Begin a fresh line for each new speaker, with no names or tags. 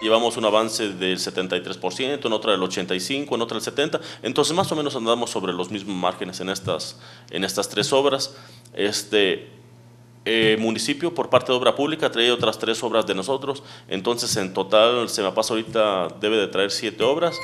Llevamos un avance del 73%, en otra del 85%, en otra del 70%. Entonces, más o menos andamos sobre los mismos márgenes en estas, en estas tres obras. Este eh, municipio, por parte de obra pública, trae otras tres obras de nosotros. Entonces, en total, se me pasa ahorita, debe de traer siete obras.